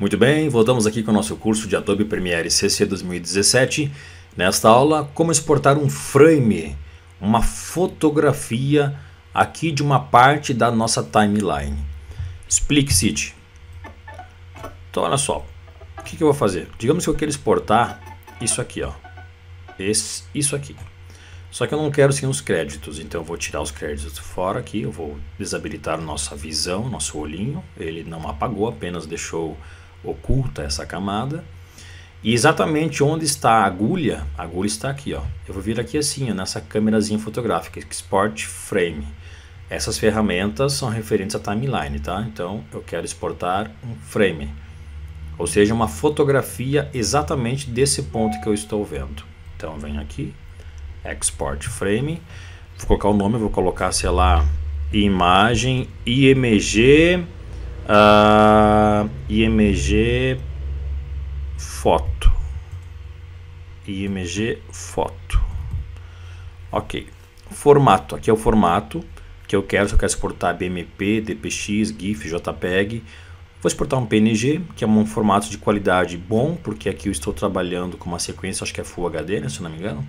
Muito bem, voltamos aqui com o nosso curso de Adobe Premiere CC 2017. Nesta aula, como exportar um frame, uma fotografia aqui de uma parte da nossa timeline. Explicit. Então olha só, o que, que eu vou fazer? Digamos que eu quero exportar isso aqui, ó. Esse, isso aqui. Só que eu não quero sem os créditos, então eu vou tirar os créditos fora aqui, eu vou desabilitar nossa visão, nosso olhinho, ele não apagou, apenas deixou oculta essa camada. E exatamente onde está a agulha, a agulha está aqui, ó. Eu vou vir aqui assim, ó, nessa câmerazinha fotográfica, Export é Frame. Essas ferramentas são referentes à timeline, tá? Então, eu quero exportar um frame, ou seja, uma fotografia exatamente desse ponto que eu estou vendo. Então, vem aqui, Export Frame, vou colocar o nome, vou colocar, sei lá, imagem IMG Uh, ah, IMG foto. IMG foto. Ok. Formato. Aqui é o formato que eu quero. Se eu quero exportar BMP, DPX, GIF, JPEG. Vou exportar um PNG, que é um formato de qualidade bom, porque aqui eu estou trabalhando com uma sequência, acho que é Full HD, né, se eu não me engano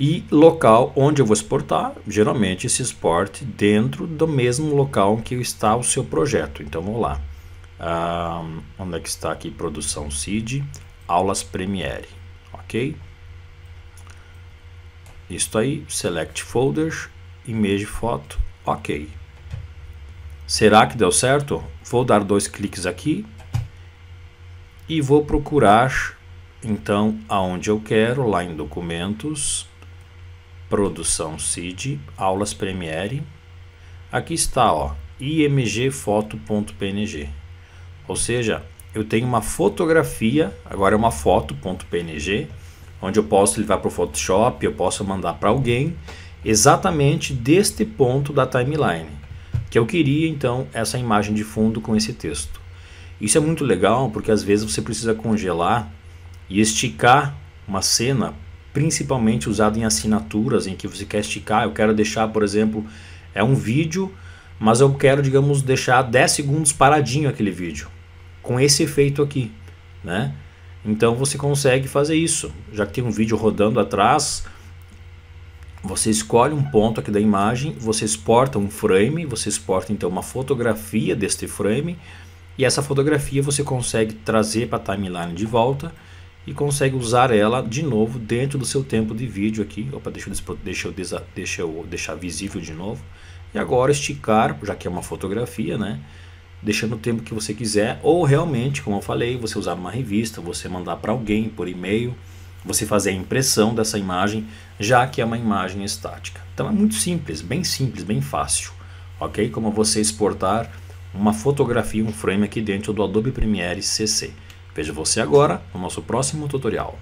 e local onde eu vou exportar, geralmente se exporte dentro do mesmo local em que está o seu projeto. Então vamos lá, ah, onde é que está aqui produção CID, aulas Premiere, ok? Isso aí, select folders, image foto, ok. Será que deu certo? Vou dar dois cliques aqui e vou procurar então aonde eu quero, lá em documentos, produção CID, aulas Premiere. Aqui está, ó, imgfoto.png. Ou seja, eu tenho uma fotografia, agora é uma foto.png, onde eu posso levar para o Photoshop, eu posso mandar para alguém exatamente deste ponto da timeline, que eu queria então essa imagem de fundo com esse texto. Isso é muito legal porque às vezes você precisa congelar e esticar uma cena principalmente usado em assinaturas em que você quer esticar. Eu quero deixar, por exemplo, é um vídeo, mas eu quero, digamos, deixar 10 segundos paradinho aquele vídeo, com esse efeito aqui, né? Então você consegue fazer isso, já que tem um vídeo rodando atrás. Você escolhe um ponto aqui da imagem, você exporta um frame, você exporta então uma fotografia deste frame e essa fotografia você consegue trazer para a timeline de volta e consegue usar ela de novo dentro do seu tempo de vídeo aqui. Opa, deixa eu, deixa eu, desa, deixa eu deixar visível de novo. E agora esticar, já que é uma fotografia, né? Deixando o tempo que você quiser, ou realmente, como eu falei, você usar uma revista, você mandar para alguém por e-mail, você fazer a impressão dessa imagem, já que é uma imagem estática. Então é muito simples, bem simples, bem fácil, ok? Como você exportar uma fotografia, um frame aqui dentro do Adobe Premiere CC. Vejo você agora no nosso próximo tutorial.